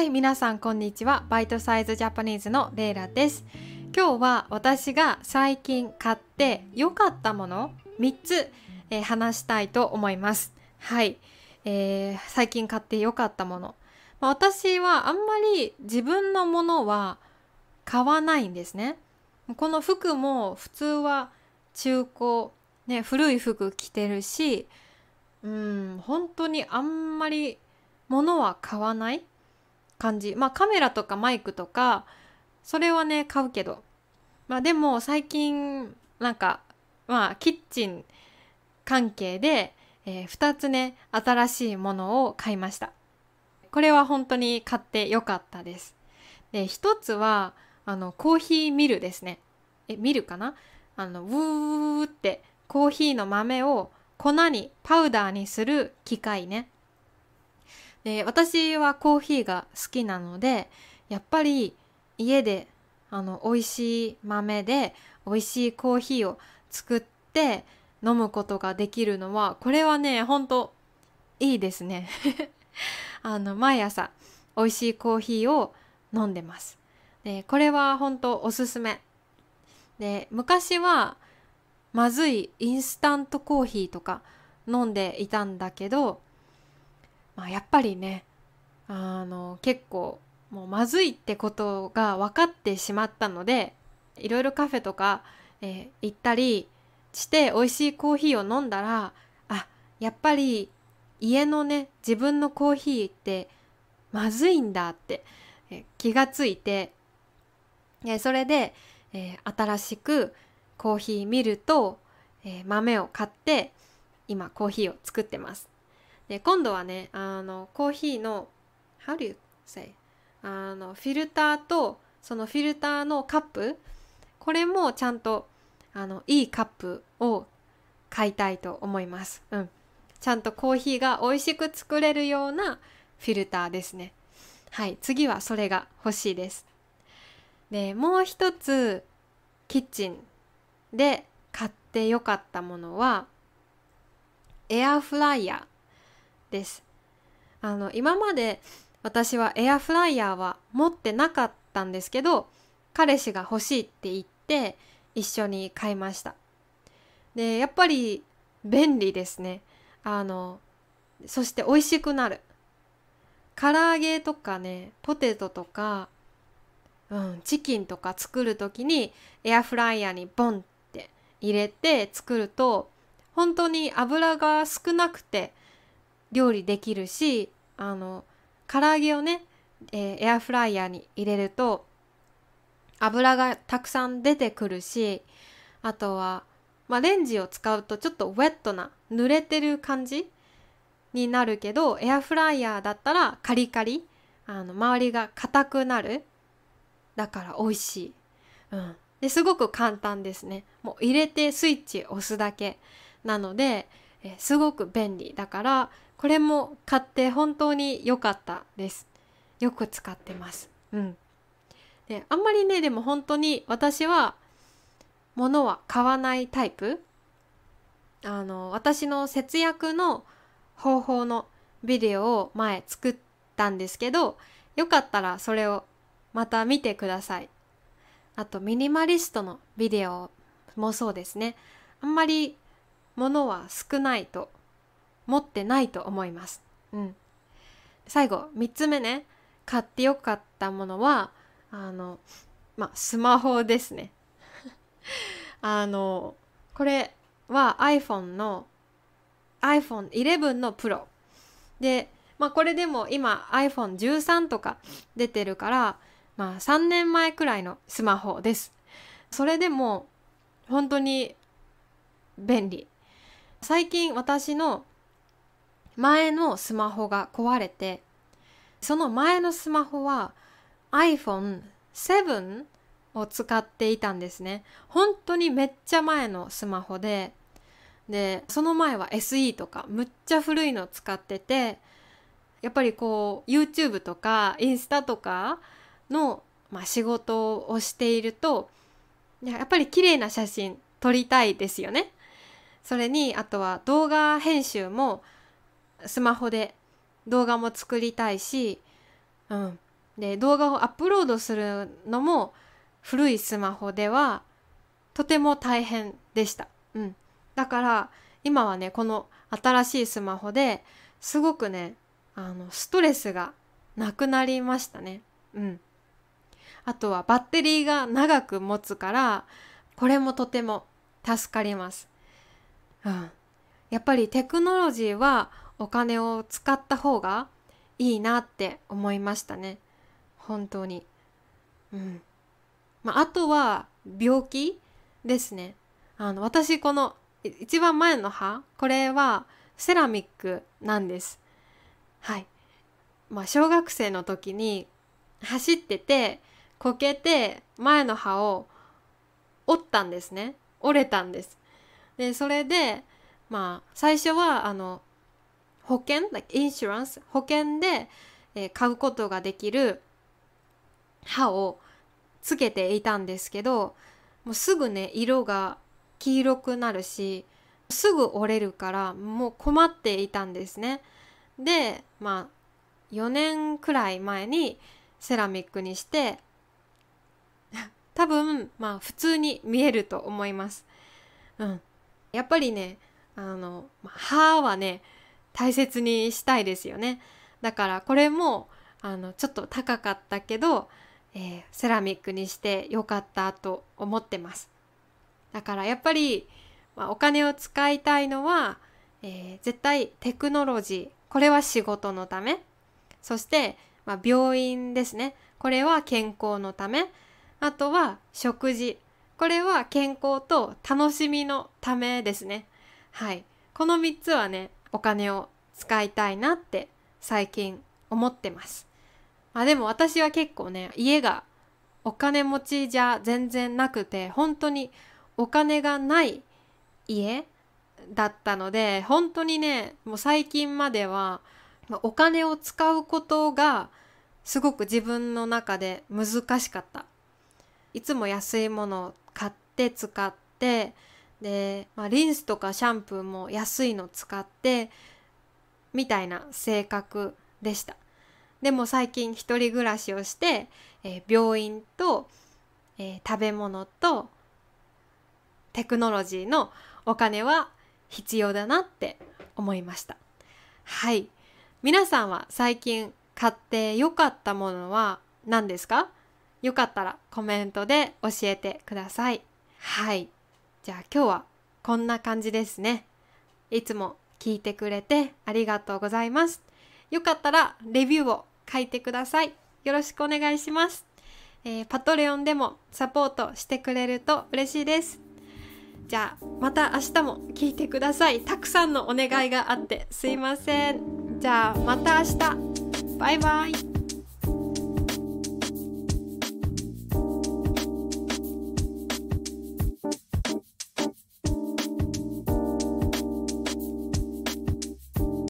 はい、皆さんこんにちは。バイトサイズジャパニーズのレイラです。今日は私が最近買って良かったもの3つ、えー、話したいと思います。はい、えー、最近買って良かったもの。まあ、私はあんまり自分のものは買わないんですね。この服も普通は中古、ね、古い服着てるし、うん、本当にあんまり物は買わない感じまあカメラとかマイクとかそれはね買うけどまあでも最近なんかまあキッチン関係で、えー、2つね新しいものを買いましたこれは本当に買ってよかったですで1つはあのコーヒーミルですねえミルかなあのウーってコーヒーの豆を粉にパウダーにする機械ねで私はコーヒーが好きなのでやっぱり家であの美味しい豆で美味しいコーヒーを作って飲むことができるのはこれはねほんといいですね あの毎朝美味しいコーヒーを飲んでますでこれは本当おすすめで昔はまずいインスタントコーヒーとか飲んでいたんだけどまあ、やっぱりねあの結構もうまずいってことが分かってしまったのでいろいろカフェとか、えー、行ったりして美味しいコーヒーを飲んだらあやっぱり家のね自分のコーヒーってまずいんだって、えー、気がついて、えー、それで、え新しくコーヒーミルと、え豆を買って今コーヒーを作ってます。で今度はねあのコーヒーの How do you say? あのフィルターとそのフィルターのカップこれもちゃんとあのいいカップを買いたいと思います、うん、ちゃんとコーヒーが美味しく作れるようなフィルターですねはい次はそれが欲しいですでもう一つキッチンで買ってよかったものはエアフライヤーです。あの今まで私はエアフライヤーは持ってなかったんですけど彼氏が欲しいって言って一緒に買いました。でやっぱり便利ですね。あのそして美味しくなる。唐揚げとかねポテトとか、うん、チキンとか作る時にエアフライヤーにボンって入れて作ると本当に油が少なくて料理できるしあの唐揚げをね、えー、エアフライヤーに入れると油がたくさん出てくるしあとは、まあ、レンジを使うとちょっとウェットな濡れてる感じになるけどエアフライヤーだったらカリカリあの周りが硬くなるだから美味しい、うん、ですごく簡単ですねもう入れてスイッチ押すだけなのでえすごく便利だからこれも買って本当に良かったですよく使ってますうんであんまりねでも本当に私は物は買わないタイプあの私の節約の方法のビデオを前作ったんですけどよかったらそれをまた見てくださいあとミニマリストのビデオもそうですねあんまりものは少ないと持ってないと思います。うん、最後3つ目ね買ってよかったものはあのまあスマホですね。あのこれは iPhone の iPhone11 の Pro で、まあ、これでも今 iPhone13 とか出てるから、まあ、3年前くらいのスマホです。それでも本当に便利最近私の前のスマホが壊れてその前のスマホは iPhone7 を使っていたんですね本当にめっちゃ前のスマホででその前は SE とかむっちゃ古いの使っててやっぱりこう YouTube とかインスタとかの、まあ、仕事をしているとやっぱり綺麗な写真撮りたいですよねそれにあとは動画編集もスマホで動画も作りたいし、うん、で動画をアップロードするのも古いスマホではとても大変でした、うん、だから今はねこの新しいスマホですごくねあのストレスがなくなりましたねうんあとはバッテリーが長く持つからこれもとても助かりますうん、やっぱりテクノロジーはお金を使った方がいいなって思いましたね本当に、うんまあ、あとは病気ですねあの私この一番前の歯これはセラミックなんですはいまあ小学生の時に走っててこけて前の歯を折ったんですね折れたんですでそれでまあ最初はあの保険 like insurance 保険で、えー、買うことができる歯をつけていたんですけどもうすぐね色が黄色くなるしすぐ折れるからもう困っていたんですね。でまあ4年くらい前にセラミックにして多分まあ普通に見えると思います。うん、やっぱりねあの歯はね大切にしたいですよねだからこれもあのちょっと高かったけど、えー、セラミックにしてよかったと思ってますだからやっぱり、まあ、お金を使いたいのは、えー、絶対テクノロジーこれは仕事のためそして、まあ、病院ですねこれは健康のためあとは食事これは健康と楽しみのためですね。はい。この3つはね、お金を使いたいなって最近思ってます。まあでも私は結構ね、家がお金持ちじゃ全然なくて、本当にお金がない家だったので、本当にね、もう最近までは、お金を使うことがすごく自分の中で難しかった。いつも安いものを買って使ってで、まあ、リンスとかシャンプーも安いの使ってみたいな性格でしたでも最近一人暮らしをして、えー、病院と、えー、食べ物とテクノロジーのお金は必要だなって思いましたはい皆さんは最近買って良かったものは何ですかよかったらコメントで教えてください。はい。じゃあ今日はこんな感じですね。いつも聞いてくれてありがとうございます。よかったらレビューを書いてください。よろしくお願いします。えー、パトレオンでもサポートしてくれると嬉しいです。じゃあまた明日も聞いてください。たくさんのお願いがあってすいません。じゃあまた明日。バイバイ。